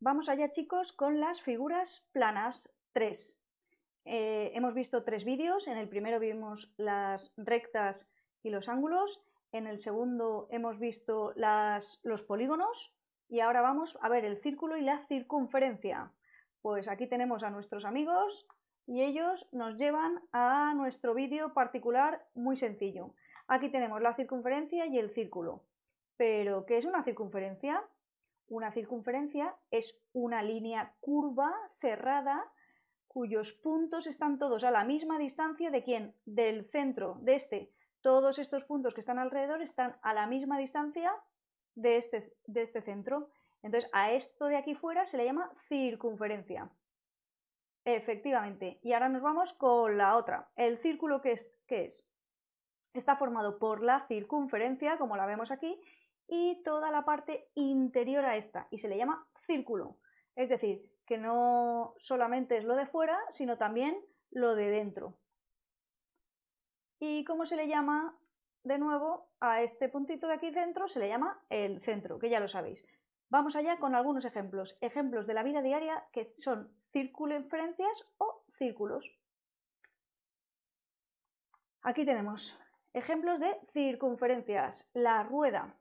Vamos allá chicos con las figuras planas 3. Eh, hemos visto tres vídeos, en el primero vimos las rectas y los ángulos, en el segundo hemos visto los polígonos y ahora vamos a ver el círculo y la circunferencia. Pues aquí tenemos a nuestros amigos y ellos nos llevan a nuestro vídeo particular muy sencillo. Aquí tenemos la circunferencia y el círculo. ¿Pero qué es una circunferencia? Una circunferencia es una línea curva cerrada cuyos puntos están todos a la misma distancia de quién? Del centro, de este. Todos estos puntos que están alrededor están a la misma distancia de este, de este centro. Entonces, a esto de aquí fuera se le llama circunferencia. Efectivamente. Y ahora nos vamos con la otra. El círculo, que es? ¿qué es? Está formado por la circunferencia, como la vemos aquí, y toda la parte interior a esta y se le llama círculo. Es decir, que no solamente es lo de fuera, sino también lo de dentro. ¿Y cómo se le llama de nuevo a este puntito de aquí dentro? Se le llama el centro, que ya lo sabéis. Vamos allá con algunos ejemplos. Ejemplos de la vida diaria que son circunferencias o círculos. Aquí tenemos ejemplos de circunferencias. La rueda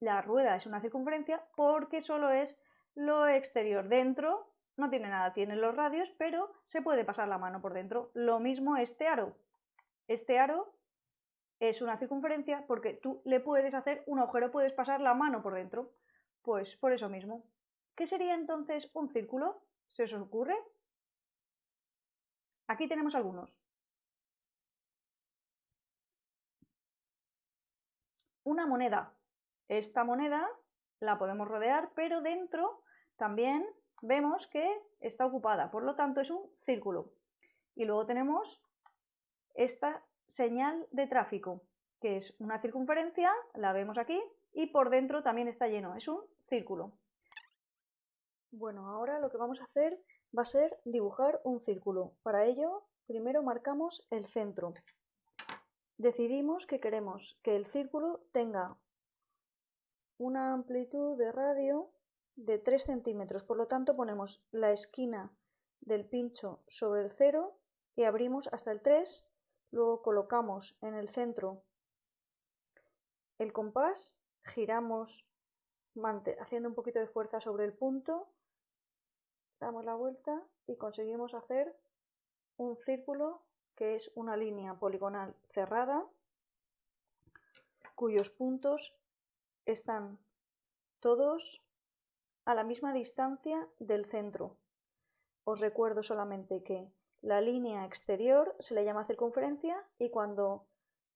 la rueda es una circunferencia porque solo es lo exterior. Dentro no tiene nada, tiene los radios, pero se puede pasar la mano por dentro. Lo mismo este aro. Este aro es una circunferencia porque tú le puedes hacer un agujero, puedes pasar la mano por dentro. Pues por eso mismo. ¿Qué sería entonces un círculo? ¿Se os ocurre? Aquí tenemos algunos. Una moneda, esta moneda la podemos rodear, pero dentro también vemos que está ocupada, por lo tanto es un círculo. Y luego tenemos esta señal de tráfico, que es una circunferencia, la vemos aquí, y por dentro también está lleno, es un círculo. Bueno, ahora lo que vamos a hacer va a ser dibujar un círculo. Para ello, primero marcamos el centro. Decidimos que queremos que el círculo tenga una amplitud de radio de 3 centímetros. Por lo tanto, ponemos la esquina del pincho sobre el 0 y abrimos hasta el 3. Luego colocamos en el centro el compás, giramos haciendo un poquito de fuerza sobre el punto, damos la vuelta y conseguimos hacer un círculo que es una línea poligonal cerrada cuyos puntos están todos a la misma distancia del centro. Os recuerdo solamente que la línea exterior se le llama circunferencia y cuando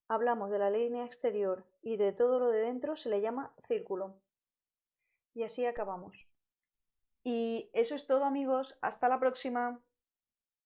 hablamos de la línea exterior y de todo lo de dentro se le llama círculo. Y así acabamos. Y eso es todo amigos, hasta la próxima.